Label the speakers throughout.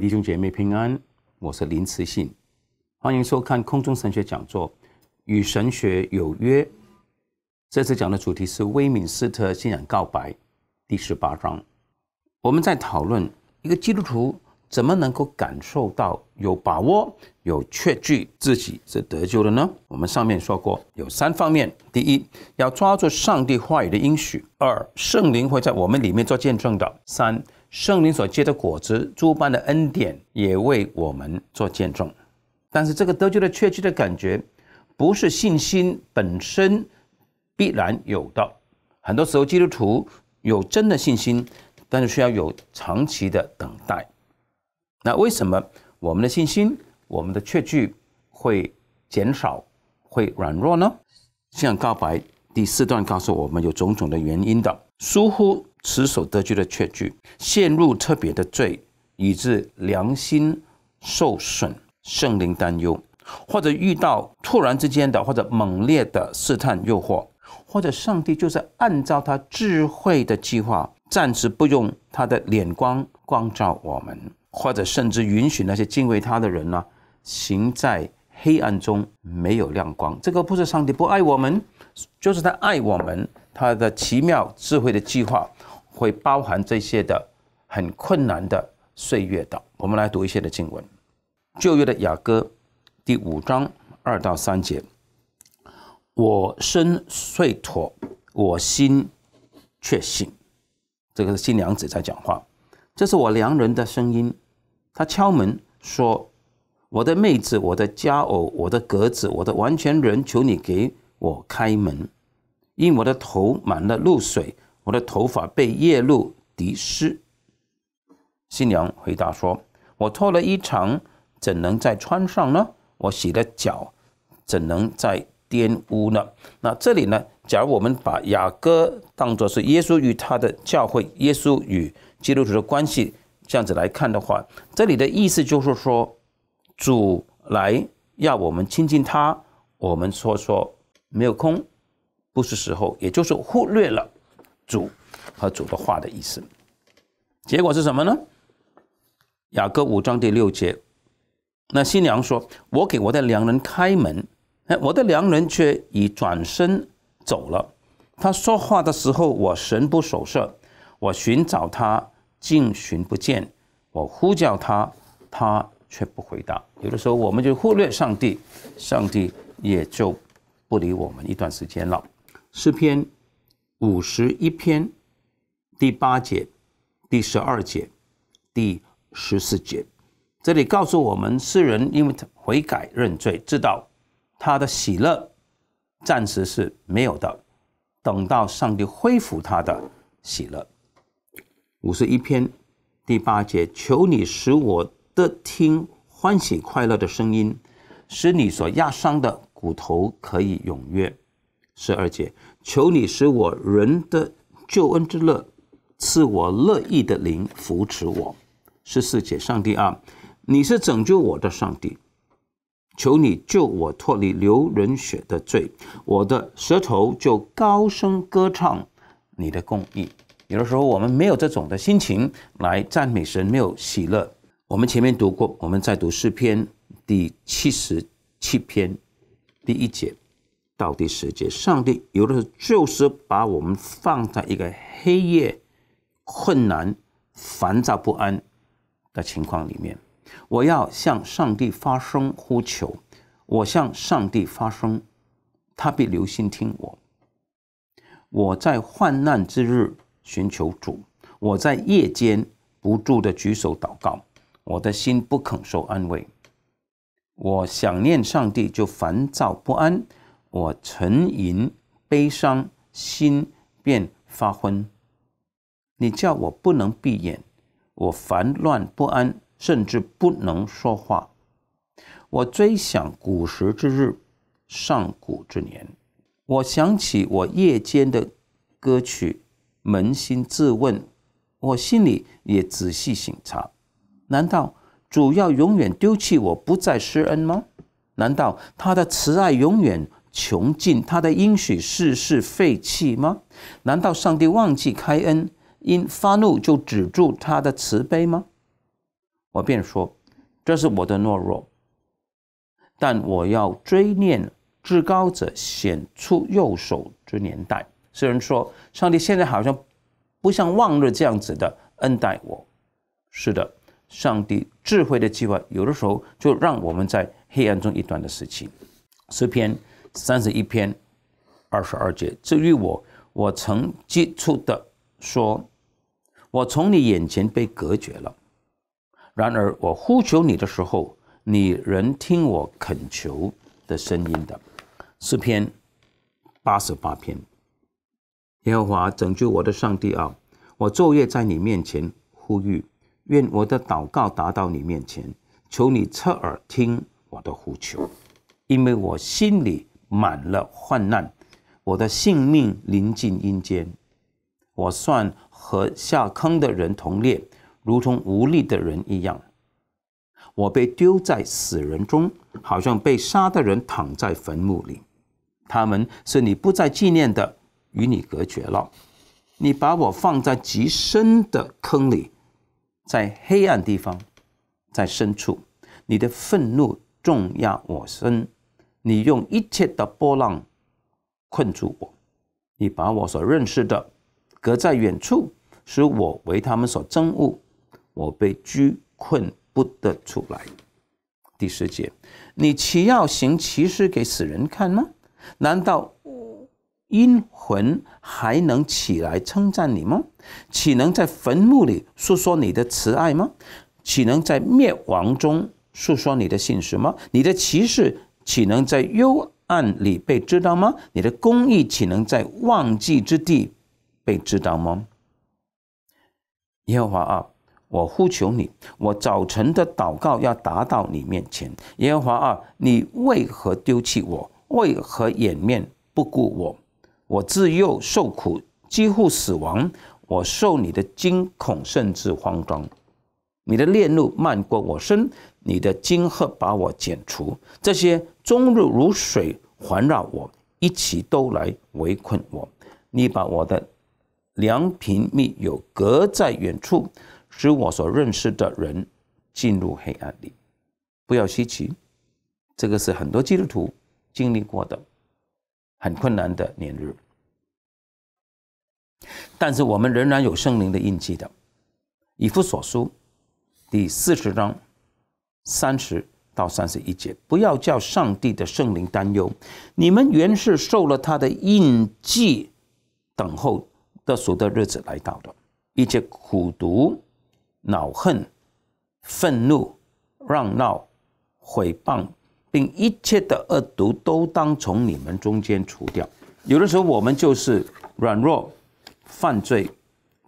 Speaker 1: 弟兄姐妹平安，我是林慈信，欢迎收看空中神学讲座《与神学有约》。这次讲的主题是《威敏斯特信仰告白》第十八章。我们在讨论一个基督徒。怎么能够感受到有把握、有确据自己是得救的呢？我们上面说过，有三方面：第一，要抓住上帝话语的应许；二，圣灵会在我们里面做见证的；三，圣灵所结的果子、诸般的恩典也为我们做见证。但是，这个得救的确据的感觉，不是信心本身必然有的。很多时候，基督徒有真的信心，但是需要有长期的等待。那为什么我们的信心、我们的确据会减少、会软弱呢？《像告白》第四段告诉我们，有种种的原因的：疏忽持守得据的确据，陷入特别的罪，以致良心受损，圣灵担忧；或者遇到突然之间的，或者猛烈的试探、诱惑；或者上帝就是按照他智慧的计划，暂时不用他的眼光光照我们。或者甚至允许那些敬畏他的人呢，行在黑暗中没有亮光。这个不是上帝不爱我们，就是他爱我们，他的奇妙智慧的计划会包含这些的很困难的岁月的。我们来读一些的经文，《旧约》的雅歌第五章二到三节：“我身睡妥，我心确信。”这个是新娘子在讲话。这是我良人的声音，他敲门说：“我的妹子，我的佳偶，我的格子，我的完全人，求你给我开门，因我的头满了露水，我的头发被夜露滴湿。”新娘回答说：“我脱了衣裳，怎能在穿上呢？我洗了脚，怎能在玷污呢？”那这里呢？假如我们把雅各当作是耶稣与他的教会，耶稣与。基督徒的关系这样子来看的话，这里的意思就是说，主来要我们亲近他，我们说说没有空，不是时候，也就是忽略了主和主的话的意思。结果是什么呢？雅各五章第六节，那新娘说：“我给我的良人开门，哎，我的良人却已转身走了。他说话的时候，我神不守舍。”我寻找他，竟寻不见；我呼叫他，他却不回答。有的时候，我们就忽略上帝，上帝也就不理我们一段时间了。诗篇五十一篇第八节、第十二节、第十四节，这里告诉我们，世人因为他悔改认罪，知道他的喜乐暂时是没有的，等到上帝恢复他的喜乐。五十一篇第八节，求你使我的听欢喜快乐的声音，使你所压伤的骨头可以踊跃。十二节，求你使我人的救恩之乐，赐我乐意的灵扶持我。十四节，上帝啊，你是拯救我的上帝，求你救我脱离流人血的罪，我的舌头就高声歌唱你的公义。有的时候，我们没有这种的心情来赞美神，没有喜乐。我们前面读过，我们在读诗篇第七十七篇第一节到第十节，上帝有的时候就是把我们放在一个黑夜、困难、烦躁不安的情况里面。我要向上帝发声呼求，我向上帝发声，他必留心听我。我在患难之日。寻求主，我在夜间不住的举手祷告，我的心不肯受安慰。我想念上帝就烦躁不安，我沉吟悲伤，心便发昏。你叫我不能闭眼，我烦乱不安，甚至不能说话。我追想古时之日，上古之年，我想起我夜间的歌曲。扪心自问，我心里也仔细省察：难道主要永远丢弃我不再施恩吗？难道他的慈爱永远穷尽，他的应许世事废弃吗？难道上帝忘记开恩，因发怒就止住他的慈悲吗？我便说，这是我的懦弱，但我要追念至高者显出右手之年代。虽然说，上帝现在好像不像往日这样子的恩待我。是的，上帝智慧的计划，有的时候就让我们在黑暗中一段的时期。诗篇三十一篇二十二节，至于我，我曾接触的说，我从你眼前被隔绝了。然而我呼求你的时候，你仍听我恳求的声音的。诗篇八十八篇。耶和华拯救我的上帝啊，我昼夜在你面前呼吁，愿我的祷告达到你面前，求你侧耳听我的呼求，因为我心里满了患难，我的性命临近阴间，我算和下坑的人同列，如同无力的人一样，我被丢在死人中，好像被杀的人躺在坟墓里，他们是你不再纪念的。与你隔绝了，你把我放在极深的坑里，在黑暗地方，在深处，你的愤怒重压我身，你用一切的波浪困住我，你把我所认识的隔在远处，使我为他们所憎恶，我被拘困不得出来。第十节，你其要行其事给死人看吗？难道？阴魂还能起来称赞你吗？岂能在坟墓里诉说你的慈爱吗？岂能在灭亡中诉说你的信实吗？你的歧视岂能在幽暗里被知道吗？你的公义岂能在忘记之地被知道吗？耶和华啊，我呼求你，我早晨的祷告要达到你面前。耶和华啊，你为何丢弃我？为何掩面不顾我？我自幼受苦，几乎死亡；我受你的惊恐，甚至慌张。你的烈怒漫过我身，你的惊吓把我剪除。这些终日如水环绕我，一起都来围困我。你把我的良朋密友隔在远处，使我所认识的人进入黑暗里。不要稀奇，这个是很多基督徒经历过的。很困难的年日，但是我们仍然有圣灵的印记的。以弗所书第四十章三十到三十一节，不要叫上帝的圣灵担忧，你们原是受了他的印记，等候的所的日子来到的。一切苦毒、恼恨、愤怒、嚷闹、毁谤。并一切的恶毒都当从你们中间除掉。有的时候我们就是软弱、犯罪、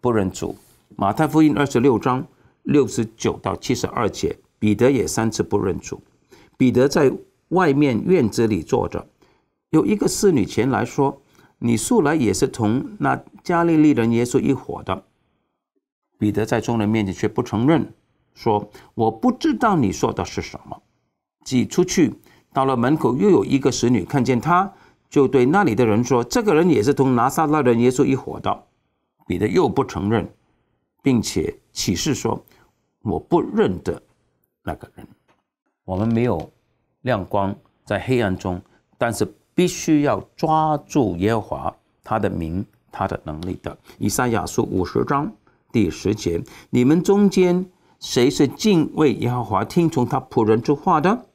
Speaker 1: 不认主。马太福音二十六章六十九到七十二节，彼得也三次不认主。彼得在外面院子里坐着，有一个侍女前来说：“你素来也是同那加利利人耶稣一伙的。”彼得在众人面前却不承认，说：“我不知道你说的是什么。”挤出去，到了门口，又有一个使女看见他，就对那里的人说：“这个人也是同拿撒勒人耶稣一伙的。”彼得又不承认，并且起誓说：“我不认得那个人。”我们没有亮光，在黑暗中，但是必须要抓住耶和华他的名，他的能力的。以赛亚书五十章第十节：“你们中间谁是敬畏耶和华、听从他仆人之话的？”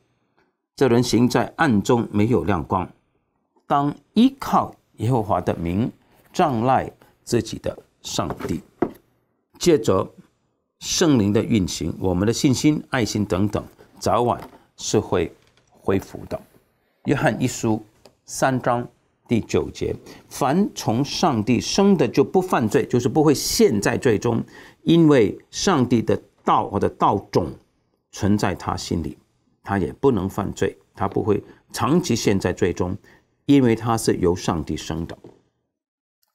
Speaker 1: 这人行在暗中，没有亮光，当依靠耶和华的名，障碍自己的上帝，借着圣灵的运行，我们的信心、爱心等等，早晚是会恢复的。约翰一书三章第九节：凡从上帝生的，就不犯罪，就是不会陷在罪中，因为上帝的道或者道种存在他心里。他也不能犯罪，他不会长期陷在罪中，因为他是由上帝生的。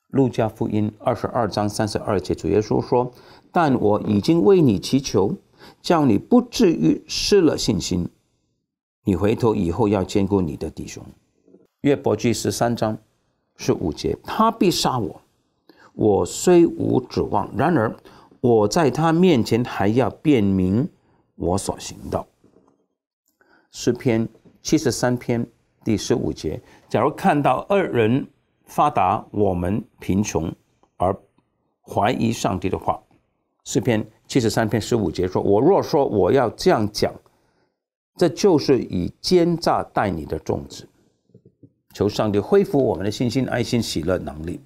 Speaker 1: 路加福音二十二章三十二节，主耶稣说：“但我已经为你祈求，叫你不至于失了信心。你回头以后要兼顾你的弟兄。”约伯记十三章是五节，他必杀我，我虽无指望，然而我在他面前还要辨明我所行的。诗篇七十三篇第十五节：假如看到二人发达，我们贫穷而怀疑上帝的话，诗篇七十三篇十五节说：“我若说我要这样讲，这就是以奸诈待你的种子。”求上帝恢复我们的信心、爱心、喜乐能力。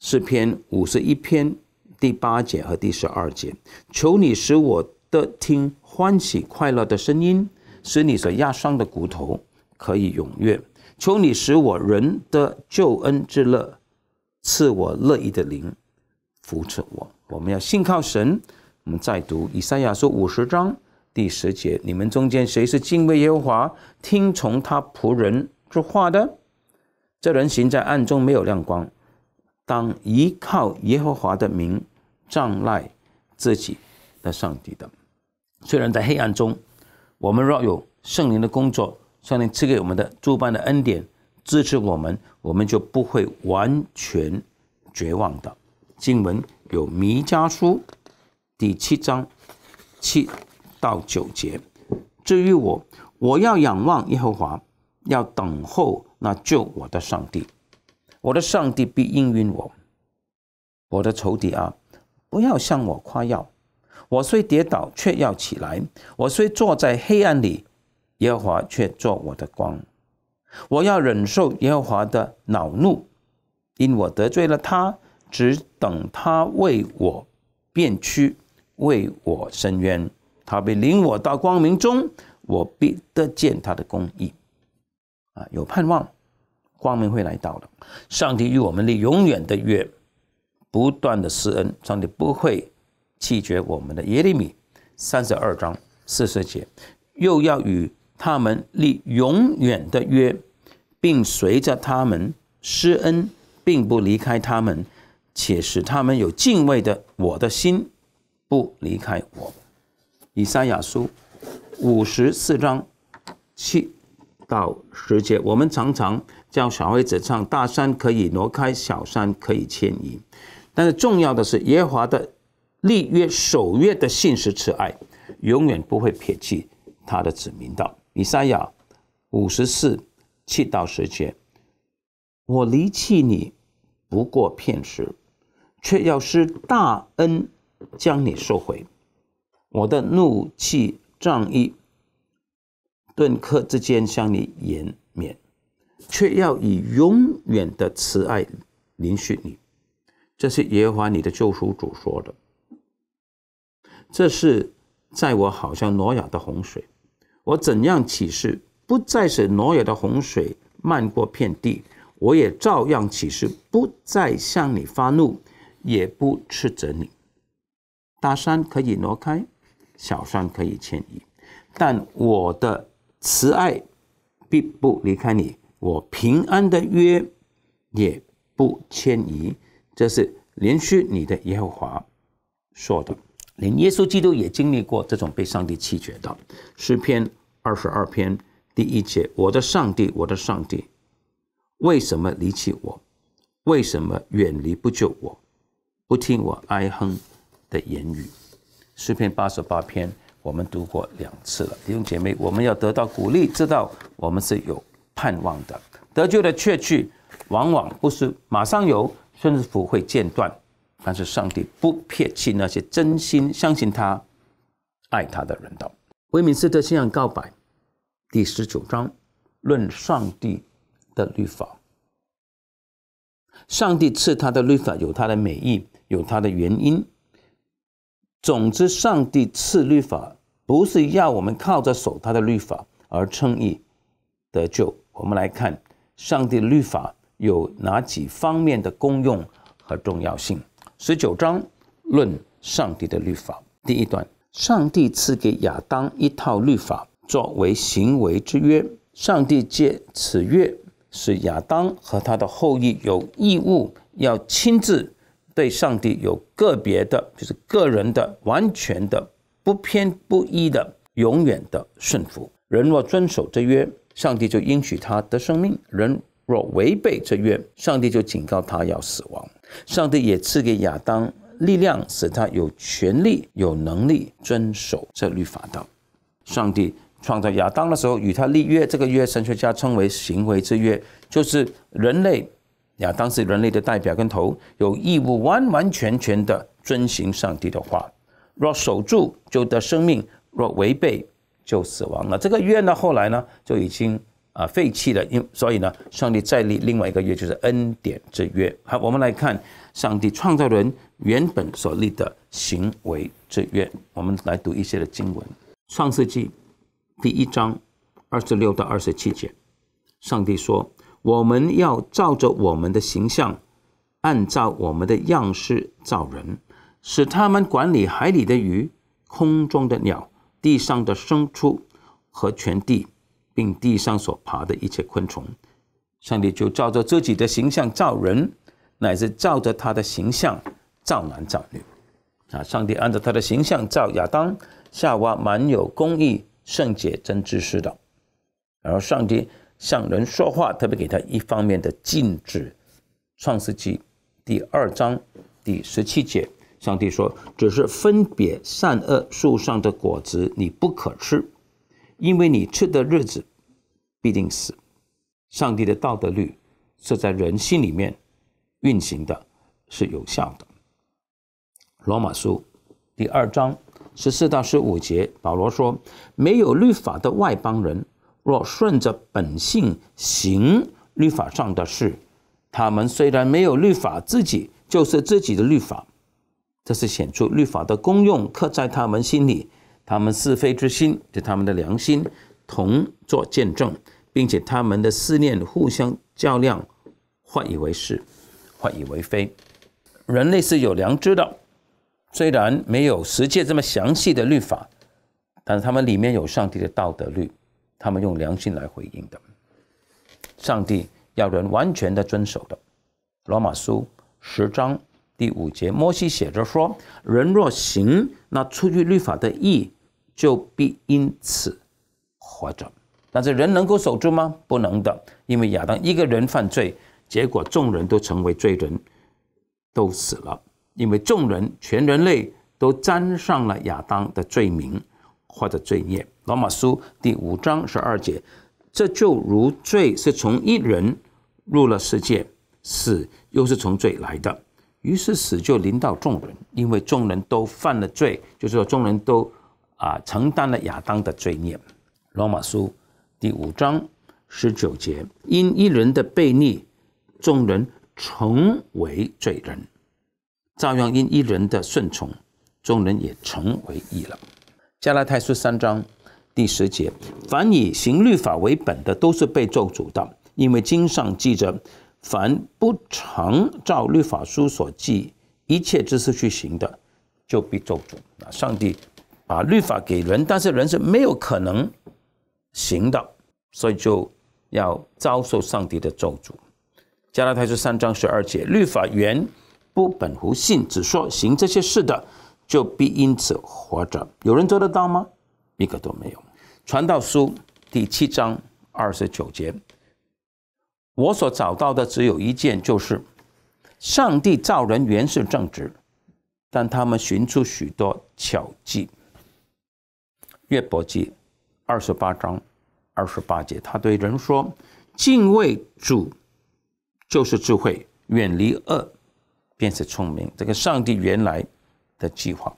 Speaker 1: 诗篇五十一篇第八节和第十二节：求你使我的听欢喜快乐的声音。使你所压伤的骨头可以踊跃，求你使我人的救恩之乐，赐我乐意的灵扶持我。我们要信靠神。我们再读以赛亚书五十章第十节：你们中间谁是敬畏耶和华、听从他仆人之话的？这人行在暗中没有亮光，当依靠耶和华的名障碍自己的上帝的，虽然在黑暗中。我们若有圣灵的工作，圣灵赐给我们的诸般的恩典支持我们，我们就不会完全绝望的。经文有《弥迦书》第七章七到九节。至于我，我要仰望耶和华，要等候那救我的上帝。我的上帝必应允我。我的仇敌啊，不要向我夸耀。我虽跌倒，却要起来；我虽坐在黑暗里，耶和华却做我的光。我要忍受耶和华的恼怒，因我得罪了他，只等他为我辩屈，为我伸冤。他必领我到光明中，我必得见他的公义。啊，有盼望，光明会来到的。上帝与我们立永远的约，不断的施恩，上帝不会。弃绝我们的耶利米三十二章四十节，又要与他们立永远的约，并随着他们施恩，并不离开他们，且使他们有敬畏的我的心，不离开我。以赛亚书五十四章七到十节，我们常常教小孩子唱：大山可以挪开，小山可以迁移，但是重要的是耶和华的。立约守约的信实慈爱，永远不会撇弃他的子民。道以赛亚五十四七到十节：“我离弃你不过片时，却要施大恩将你收回；我的怒气仗义顿刻之间向你延绵，却要以永远的慈爱临恤你。”这是耶和华你的救赎主说的。这是在我好像挪亚的洪水，我怎样起誓不再使挪亚的洪水漫过遍地，我也照样起誓不再向你发怒，也不斥责你。大山可以挪开，小山可以迁移，但我的慈爱并不离开你，我平安的约也不迁移。这是连续你的耶和华说的。连耶稣基督也经历过这种被上帝弃绝的。诗篇二十二篇第一节：我的上帝，我的上帝，为什么离弃我？为什么远离不救我？不听我哀哼的言语。诗篇八十八篇我们读过两次了，弟兄姐妹，我们要得到鼓励，知道我们是有盼望的。得救的确据，往往不是马上有，甚至不会间断。但是上帝不撇弃那些真心相信他、爱他的人的。威敏斯特信仰告白第十九章论上帝的律法。上帝赐他的律法有他的美意，有他的原因。总之，上帝赐律法不是要我们靠着守他的律法而称义得救。我们来看上帝律法有哪几方面的功用和重要性。十九章论上帝的律法，第一段：上帝赐给亚当一套律法，作为行为之约。上帝借此约，使亚当和他的后裔有义务要亲自对上帝有个别的，就是个人的、完全的、不偏不倚的、永远的顺服。人若遵守这约，上帝就应许他得生命；人若违背这约，上帝就警告他要死亡。上帝也赐给亚当力量，使他有权利、有能力遵守这律法的。上帝创造亚当的时候，与他立约，这个约神学家称为“行为之约”，就是人类亚当是人类的代表跟头，有义务完完全全的遵行上帝的话。若守住，就得生命；若违背，就死亡。那这个约呢？后来呢？就已经。啊，废弃了，因所以呢，上帝再立另外一个月，就是恩典之约。好，我们来看上帝创造人原本所立的行为之约。我们来读一些的经文，《创世纪》第一章二十六到二十七节，上帝说：“我们要照着我们的形象，按照我们的样式造人，使他们管理海里的鱼、空中的鸟、地上的牲畜和全地。”并地上所爬的一切昆虫，上帝就照着自己的形象造人，乃至照着他的形象造男造女。啊，上帝按照他的形象造亚当、夏娃，蛮有公义、圣洁、真知识的。然后上帝向人说话，特别给他一方面的禁止。创世纪第二章第十七节，上帝说：“只是分别善恶树上的果子你不可吃。”因为你吃的日子必定死，上帝的道德律是在人心里面运行的，是有效的。罗马书第二章十四到十五节，保罗说：“没有律法的外邦人，若顺着本性行律法上的事，他们虽然没有律法，自己就是自己的律法。这是显出律法的功用刻在他们心里。”他们是非之心，对他们的良心同做见证，并且他们的思念互相较量，患以为是，患以为非。人类是有良知的，虽然没有十诫这么详细的律法，但是他们里面有上帝的道德律，他们用良心来回应的。上帝要人完全的遵守的。罗马书十章第五节，摩西写着说：“人若行那出于律法的义。”就必因此活着，但是人能够守住吗？不能的，因为亚当一个人犯罪，结果众人都成为罪人，都死了。因为众人全人类都沾上了亚当的罪名或者罪孽。罗马书第五章十二节，这就如罪是从一人入了世界，死又是从罪来的，于是死就临到众人，因为众人都犯了罪，就是说众人都。啊，承担了亚当的罪孽。罗马书第五章十九节：因一人的悖逆，众人成为罪人；照样因一人的顺从，众人也成为义了。加拉太书三章第十节：凡以行律法为本的，都是被咒诅的，因为经上记着：凡不常照律法书所记一切之事去行的，就必咒诅。啊，上帝。把律法给人，但是人是没有可能行的，所以就要遭受上帝的咒诅。加拉太书三章十二节，律法原不本乎信，只说行这些事的，就必因此活着。有人做得到吗？一个都没有。传道书第七章二十九节，我所找到的只有一件，就是上帝造人原是正直，但他们寻出许多巧计。《约伯记》二十八章二十八节，他对人说：“敬畏主就是智慧，远离恶便是聪明。”这个上帝原来的计划，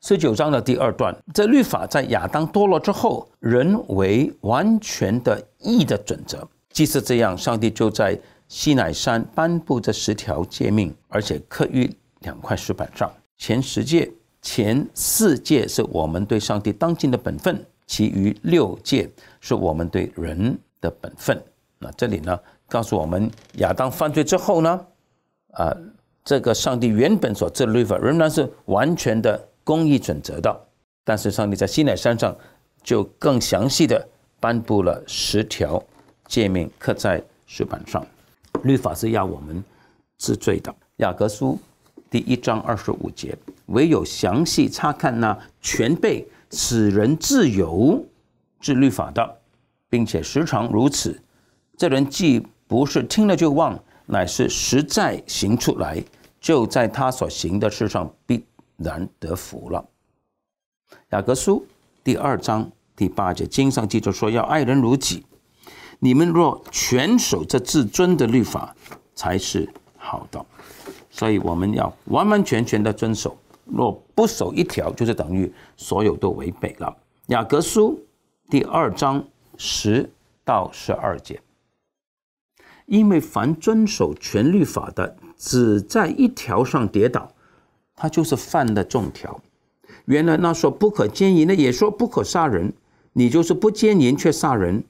Speaker 1: 十九章的第二段，这律法在亚当堕落之后，人为完全的义的准则。即使这样，上帝就在西乃山颁布这十条诫命，而且刻于两块石板上，前十诫。前四诫是我们对上帝当今的本分，其余六诫是我们对人的本分。那这里呢，告诉我们亚当犯罪之后呢，啊，这个上帝原本所制的律法仍然是完全的公义准则的，但是上帝在西奈山上就更详细的颁布了十条诫命，刻在石板上。律法是要我们治罪的。雅各书第一章二十五节。唯有详细察看那全备使人自由自律法的，并且时常如此，这人既不是听了就忘，乃是实在行出来，就在他所行的事上必然得福了。雅各书第二章第八节，经上记着说：“要爱人如己。”你们若全守这至尊的律法，才是好的，所以我们要完完全全的遵守。若不守一条，就是等于所有都违背了。雅各书第二章十到十二节，因为凡遵守全律法的，只在一条上跌倒，他就是犯了重条。原来那说不可奸淫的，也说不可杀人，你就是不奸淫却杀人，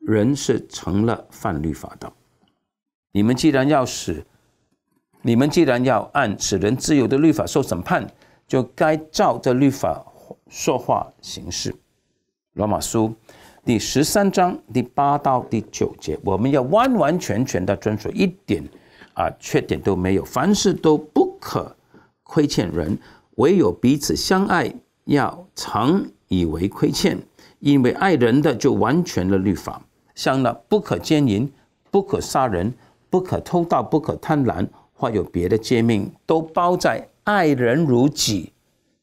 Speaker 1: 人是成了犯律法的。你们既然要使你们既然要按使人自由的律法受审判，就该照着律法说话行事。罗马书第十三章第八到第九节，我们要完完全全的遵守，一点啊缺点都没有。凡事都不可亏欠人，唯有彼此相爱，要常以为亏欠，因为爱人的就完全了律法。像了不可奸淫，不可杀人，不可偷盗，不可贪婪。或有别的诫命，都包在“爱人如己”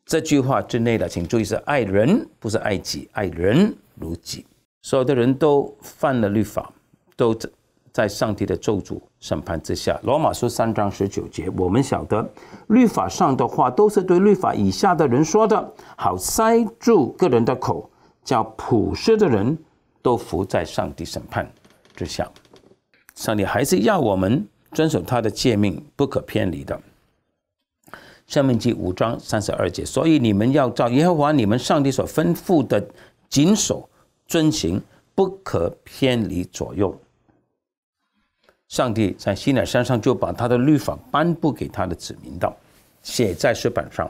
Speaker 1: 这句话之内的，请注意是“爱人”，不是“爱己”。爱人如己，所有的人都犯了律法，都在上帝的咒诅审判之下。罗马书三章十九节，我们晓得律法上的话，都是对律法以下的人说的，好塞住个人的口，叫普世的人都伏在上帝审判之下。上帝还是要我们。遵守他的诫命不可偏离的。生命记五章三十二节，所以你们要照耶和华你们上帝所吩咐的，谨守遵行，不可偏离左右。上帝在西乃山上就把他的律法颁布给他的子民，道写在石板上，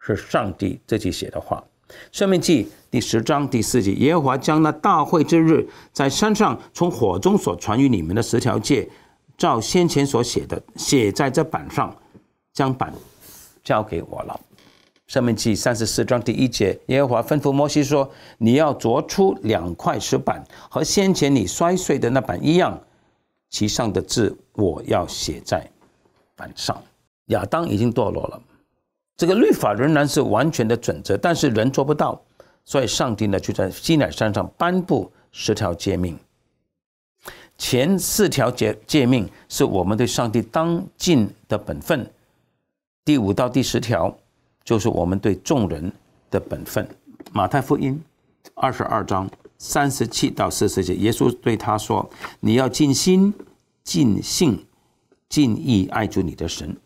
Speaker 1: 是上帝自己写的话。生命记第十章第四节，耶和华将那大会之日在山上从火中所传与你们的十条诫。照先前所写的写在这板上，将板交给我了。生命记三十四章第一节，耶和华吩咐摩西说：“你要凿出两块石板，和先前你摔碎的那板一样，其上的字我要写在板上。”亚当已经堕落了，这个律法仍然是完全的准则，但是人做不到，所以上帝呢就在西奈山上颁布十条诫命。前四条诫诫命是我们对上帝当尽的本分，第五到第十条就是我们对众人的本分。马太福音二十二章三十七到四十节，耶稣对他说：“你要尽心、尽性、尽意爱主你的神。”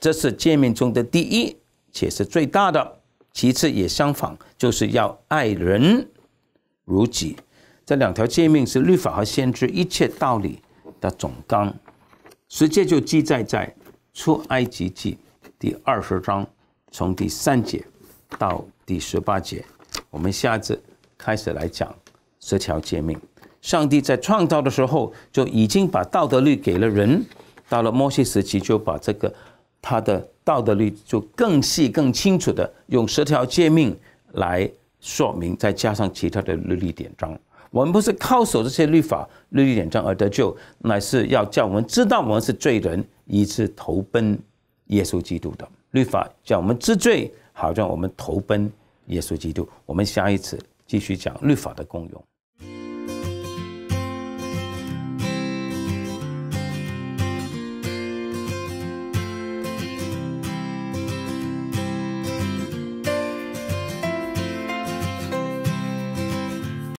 Speaker 1: 这是诫命中的第一，且是最大的。其次也相仿，就是要爱人如己。这两条诫命是律法和先知一切道理的总纲，实际就记载在《出埃及记》第二十章，从第三节到第十八节。我们下次开始来讲十条诫命。上帝在创造的时候就已经把道德律给了人，到了末西时期，就把这个他的道德律就更细、更清楚的用十条诫命来说明，再加上其他的律例典章。我们不是靠守这些律法、律例、典章而得救，乃是要叫我们知道我们是罪人，以致投奔耶稣基督的。律法叫我们知罪，好叫我们投奔耶稣基督。我们下一次继续讲律法的功用。